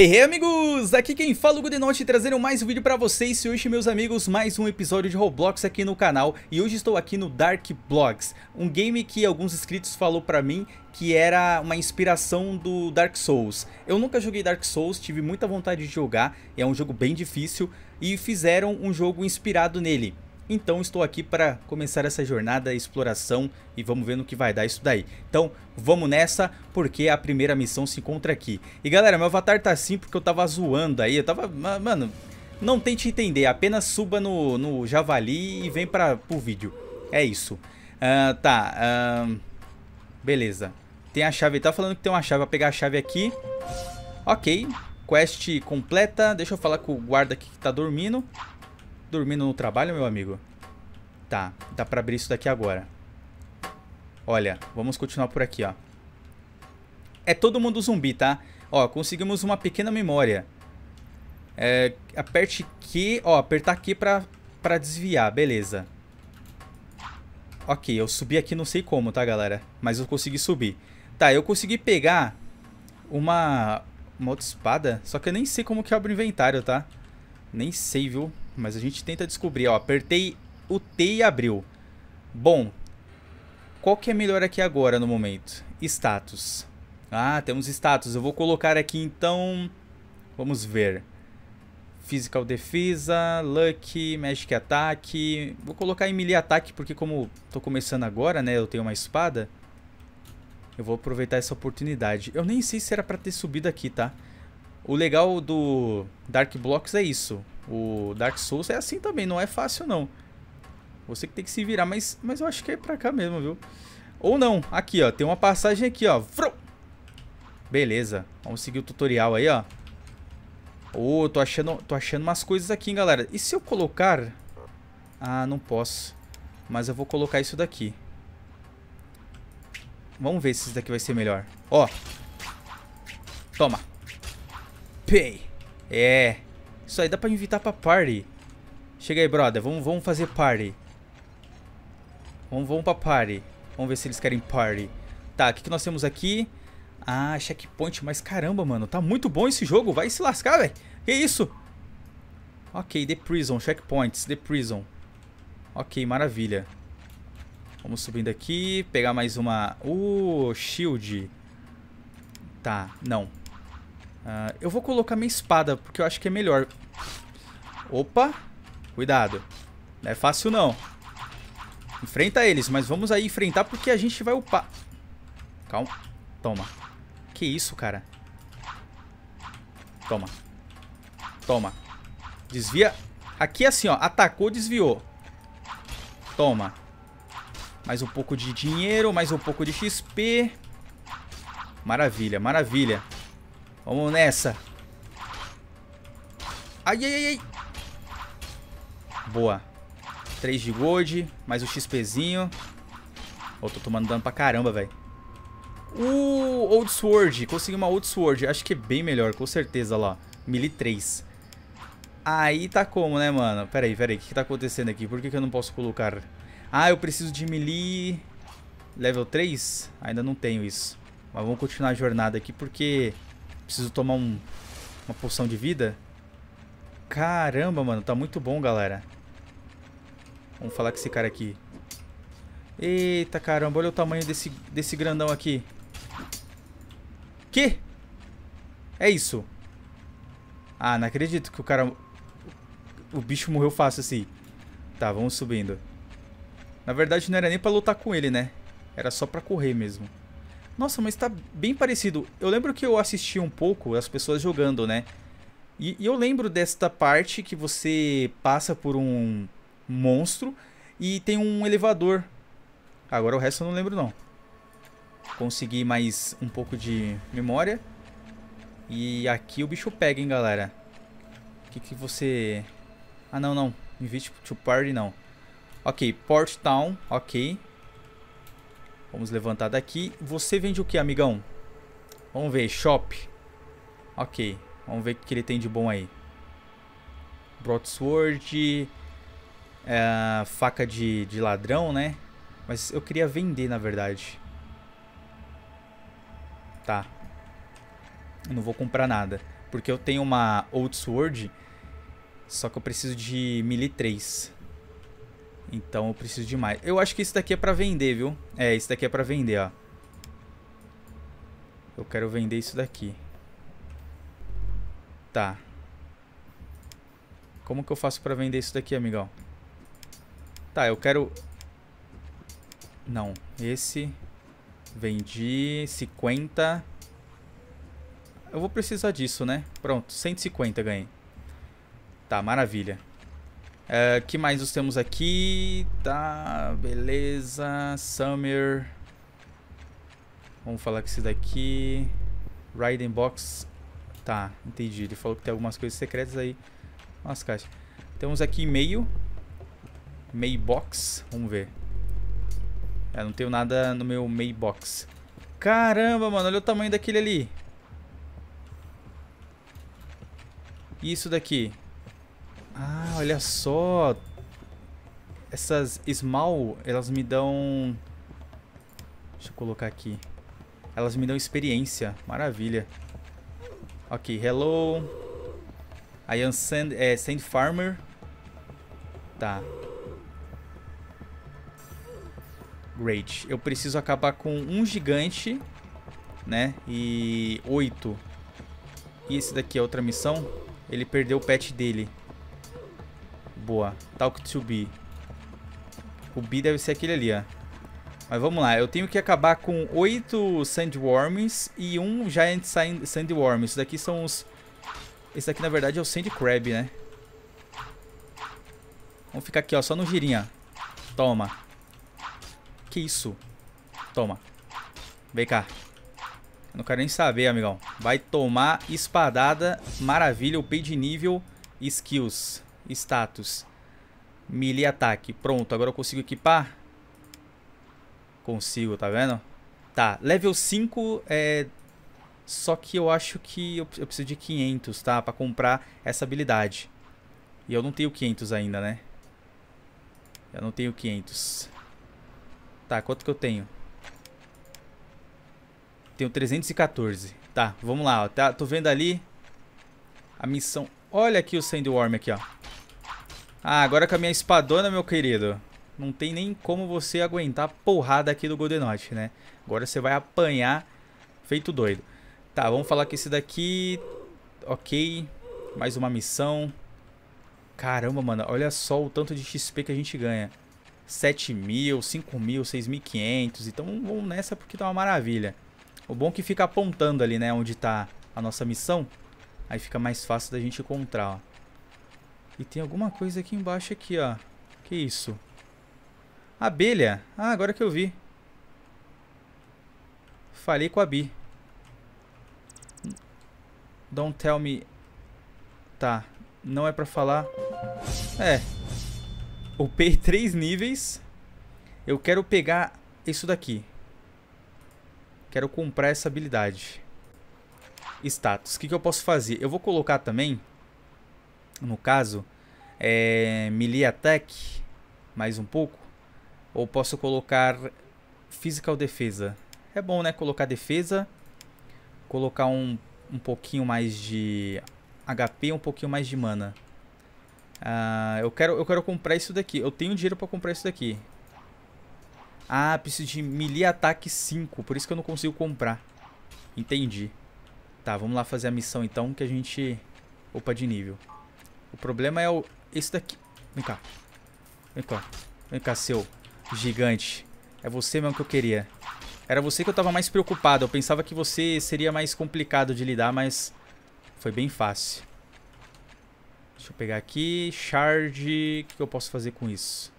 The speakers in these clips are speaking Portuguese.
Hey, hey, amigos! Aqui quem fala o Gudenote trazendo mais um vídeo pra vocês e hoje, meus amigos, mais um episódio de Roblox aqui no canal e hoje estou aqui no Dark Blogs, um game que alguns inscritos falou pra mim que era uma inspiração do Dark Souls. Eu nunca joguei Dark Souls, tive muita vontade de jogar, é um jogo bem difícil e fizeram um jogo inspirado nele. Então estou aqui para começar essa jornada, exploração e vamos ver no que vai dar isso daí. Então vamos nessa, porque a primeira missão se encontra aqui. E galera, meu avatar tá assim porque eu tava zoando aí, eu tava... Mano, não tente entender, apenas suba no, no javali e vem para o vídeo. É isso. Uh, tá, uh, beleza. Tem a chave, ele tá falando que tem uma chave, vou pegar a chave aqui. Ok, quest completa, deixa eu falar com o guarda aqui que tá dormindo. Dormindo no trabalho, meu amigo? Tá, dá pra abrir isso daqui agora. Olha, vamos continuar por aqui, ó. É todo mundo zumbi, tá? Ó, conseguimos uma pequena memória. É, aperte Q, ó, apertar Q pra, pra desviar, beleza. Ok, eu subi aqui não sei como, tá, galera? Mas eu consegui subir. Tá, eu consegui pegar uma, uma outra espada, só que eu nem sei como que abre o inventário, tá? Nem sei, viu? mas a gente tenta descobrir. Ó, apertei o T e abriu. Bom, qual que é melhor aqui agora no momento? Status. Ah, temos status. Eu vou colocar aqui então... Vamos ver. Physical Defesa, Luck, Magic Attack. Vou colocar em melee ataque porque como estou começando agora, né? Eu tenho uma espada. Eu vou aproveitar essa oportunidade. Eu nem sei se era para ter subido aqui, tá? O legal do Dark Blocks é isso. O Dark Souls é assim também, não é fácil não. Você que tem que se virar, mas, mas eu acho que é pra cá mesmo, viu? Ou não, aqui ó, tem uma passagem aqui ó. Beleza, vamos seguir o tutorial aí ó. Ô, oh, tô achando, tô achando umas coisas aqui, hein, galera. E se eu colocar... Ah, não posso. Mas eu vou colocar isso daqui. Vamos ver se isso daqui vai ser melhor. Ó. Toma. Pay. É. Isso aí dá pra invitar pra party. Chega aí, brother. Vamos, vamos fazer party. Vamos, vamos pra party. Vamos ver se eles querem party. Tá, o que, que nós temos aqui? Ah, checkpoint. Mas caramba, mano. Tá muito bom esse jogo. Vai se lascar, velho. Que isso? Ok, The Prison. Checkpoints. The Prison. Ok, maravilha. Vamos subindo aqui. Pegar mais uma... Uh, shield. Tá, não. Ah, eu vou colocar minha espada, porque eu acho que é melhor. Opa! Cuidado. Não é fácil, não. Enfrenta eles, mas vamos aí enfrentar porque a gente vai upar. Calma. Toma. Que isso, cara? Toma. Toma. Desvia. Aqui é assim, ó. Atacou, desviou. Toma. Mais um pouco de dinheiro, mais um pouco de XP. Maravilha, maravilha. Vamos nessa. Ai, ai, ai, ai. Boa. 3 de gold, mais o um XPzinho. Ô, oh, tô tomando dano pra caramba, velho. Uh, Old Sword. Consegui uma Old Sword. Acho que é bem melhor, com certeza, lá. Melee 3. Aí tá como, né, mano? Pera aí, pera aí. O que, que tá acontecendo aqui? Por que, que eu não posso colocar... Ah, eu preciso de melee level 3? Ainda não tenho isso. Mas vamos continuar a jornada aqui, porque... Preciso tomar um, uma poção de vida. Caramba, mano. Tá muito bom, galera. Vamos falar com esse cara aqui. Eita, caramba. Olha o tamanho desse, desse grandão aqui. Que? É isso. Ah, não acredito que o cara... O bicho morreu fácil assim. Tá, vamos subindo. Na verdade, não era nem pra lutar com ele, né? Era só pra correr mesmo. Nossa, mas tá bem parecido. Eu lembro que eu assisti um pouco as pessoas jogando, né? E, e eu lembro desta parte que você passa por um monstro e tem um elevador. Agora o resto eu não lembro não. Consegui mais um pouco de memória. E aqui o bicho pega, hein, galera. O que que você... Ah, não, não. Invite to party, não. Ok, Port Town, ok. Vamos levantar daqui. Você vende o que, amigão? Vamos ver. Shop. Ok. Vamos ver o que ele tem de bom aí. Broadsword. É, faca de, de ladrão, né? Mas eu queria vender, na verdade. Tá. Eu não vou comprar nada. Porque eu tenho uma Old Sword. Só que eu preciso de melee 3. Então eu preciso de mais. Eu acho que isso daqui é pra vender, viu? É, isso daqui é pra vender, ó. Eu quero vender isso daqui. Tá. Como que eu faço pra vender isso daqui, amigão? Tá, eu quero... Não, esse... Vendi... 50... Eu vou precisar disso, né? Pronto, 150 ganhei. Tá, maravilha. Uh, que mais nós temos aqui? Tá, beleza. Summer. Vamos falar com esse daqui. Riding Box. Tá, entendi. Ele falou que tem algumas coisas secretas aí. Nossa, caixa. Temos aqui e-mail. Mailbox. Vamos ver. É, não tenho nada no meu mailbox. Caramba, mano. Olha o tamanho daquele ali. Isso daqui. Olha só. Essas small, elas me dão... Deixa eu colocar aqui. Elas me dão experiência. Maravilha. Ok, hello. I am sand, é, sand farmer. Tá. Great. Eu preciso acabar com um gigante, né? E oito. E esse daqui é outra missão. Ele perdeu o pet dele boa. Talk to B. O B deve ser aquele ali, ó. Mas vamos lá, eu tenho que acabar com oito Sandworms e um Giant Sandworm. Isso daqui são os... Esse daqui, na verdade, é o Sand Crab, né? Vamos ficar aqui, ó, só no girinha. Toma. Que isso? Toma. Vem cá. Eu não quero nem saber, amigão. Vai tomar espadada, maravilha, upei de nível, skills. Status. Melee ataque. Pronto, agora eu consigo equipar? Consigo, tá vendo? Tá, level 5 é... Só que eu acho que eu preciso de 500, tá? Pra comprar essa habilidade. E eu não tenho 500 ainda, né? Eu não tenho 500. Tá, quanto que eu tenho? Tenho 314. Tá, vamos lá, ó. Tá, tô vendo ali a missão. Olha aqui o Sandworm aqui, ó. Ah, agora com a minha espadona, meu querido. Não tem nem como você aguentar a porrada aqui do Goldenote, né? Agora você vai apanhar feito doido. Tá, vamos falar que esse daqui... Ok. Mais uma missão. Caramba, mano. Olha só o tanto de XP que a gente ganha. 7 mil, 5 mil, 6.500. Então vamos nessa porque tá uma maravilha. O bom é que fica apontando ali, né? Onde tá a nossa missão. Aí fica mais fácil da gente encontrar, ó. E tem alguma coisa aqui embaixo aqui, ó. Que isso? Abelha. Ah, agora que eu vi. Falei com a Bi. Don't tell me... Tá. Não é pra falar... É. Upei três níveis. Eu quero pegar isso daqui. Quero comprar essa habilidade. Status. O que, que eu posso fazer? Eu vou colocar também no caso, é, melee attack, mais um pouco, ou posso colocar physical defesa. É bom, né? Colocar defesa, colocar um, um pouquinho mais de HP, um pouquinho mais de mana. Ah, eu, quero, eu quero comprar isso daqui. Eu tenho dinheiro pra comprar isso daqui. Ah, preciso de melee ataque 5. Por isso que eu não consigo comprar. Entendi. Tá, vamos lá fazer a missão então que a gente... Opa, de nível. O problema é o... Esse daqui. Vem cá. Vem cá. Vem cá, seu gigante. É você mesmo que eu queria. Era você que eu tava mais preocupado. Eu pensava que você seria mais complicado de lidar, mas... Foi bem fácil. Deixa eu pegar aqui. Charge. O que eu posso fazer com isso?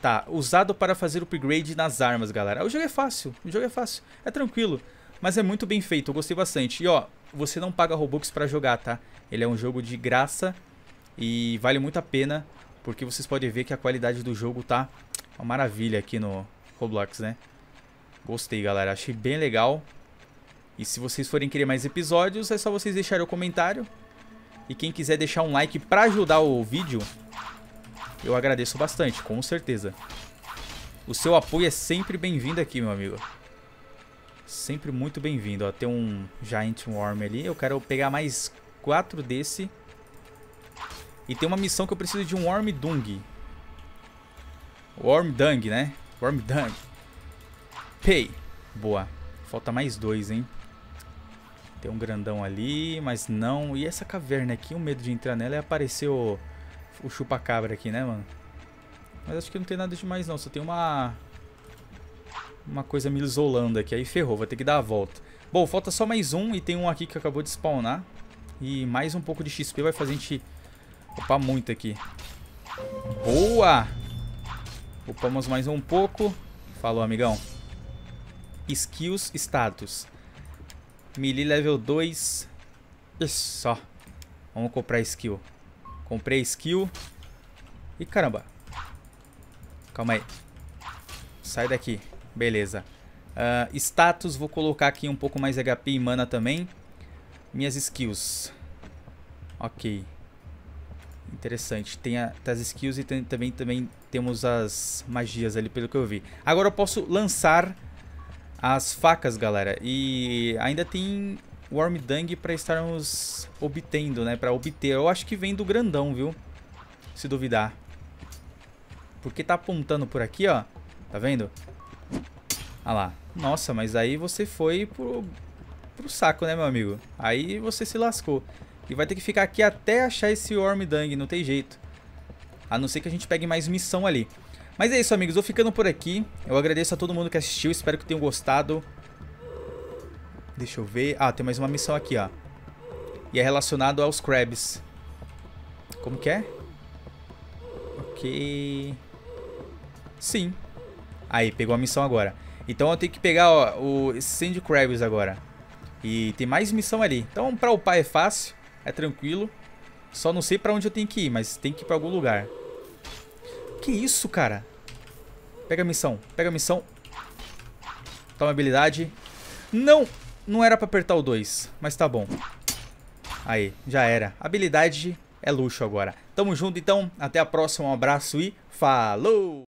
Tá, usado para fazer upgrade nas armas, galera. O jogo é fácil, o jogo é fácil, é tranquilo, mas é muito bem feito, eu gostei bastante. E ó, você não paga Robux para jogar, tá? Ele é um jogo de graça e vale muito a pena, porque vocês podem ver que a qualidade do jogo tá uma maravilha aqui no Roblox, né? Gostei, galera. Achei bem legal. E se vocês forem querer mais episódios, é só vocês deixarem o comentário. E quem quiser deixar um like pra ajudar o vídeo, eu agradeço bastante, com certeza. O seu apoio é sempre bem-vindo aqui, meu amigo. Sempre muito bem-vindo. Tem um Giant Worm ali. Eu quero pegar mais quatro desse. E tem uma missão que eu preciso de um Worm Dung. Worm Dung, né? Worm Dung. Pay. Boa. Falta mais dois, hein? Tem um grandão ali, mas não. E essa caverna aqui, o medo de entrar nela é aparecer o, o chupa-cabra aqui, né, mano? Mas acho que não tem nada demais, não. Só tem uma uma coisa me isolando aqui. Aí ferrou, vou ter que dar a volta. Bom, falta só mais um e tem um aqui que acabou de spawnar. E mais um pouco de XP vai fazer a gente upar muito aqui. Boa! Upamos mais um pouco. Falou, amigão. Skills, status. Melee level 2. Isso, só. Vamos comprar skill. Comprei skill. E caramba. Calma aí. Sai daqui. Beleza. Uh, status, vou colocar aqui um pouco mais HP e mana também. Minhas skills. Ok. Interessante. Tem, a, tem as skills e tem, também, também temos as magias ali, pelo que eu vi. Agora eu posso lançar as facas, galera. E ainda tem Warm Dung pra estarmos obtendo, né? Pra obter. Eu acho que vem do grandão, viu? Se duvidar. Porque tá apontando por aqui, ó. Tá vendo? Ah lá. Nossa, mas aí você foi pro, pro saco, né, meu amigo? Aí você se lascou. E vai ter que ficar aqui até achar esse Ormdang, não tem jeito. A não ser que a gente pegue mais missão ali. Mas é isso, amigos. Vou ficando por aqui. Eu agradeço a todo mundo que assistiu. Espero que tenham gostado. Deixa eu ver. Ah, tem mais uma missão aqui, ó. E é relacionado aos crabs. Como que é? Ok. Sim. Aí, pegou a missão agora. Então eu tenho que pegar ó, o Sandy Krabs agora. E tem mais missão ali. Então pra upar é fácil, é tranquilo. Só não sei pra onde eu tenho que ir, mas tem que ir pra algum lugar. Que isso, cara? Pega a missão, pega a missão. Toma habilidade. Não, não era pra apertar o 2, mas tá bom. Aí, já era. Habilidade é luxo agora. Tamo junto então, até a próxima, um abraço e falou!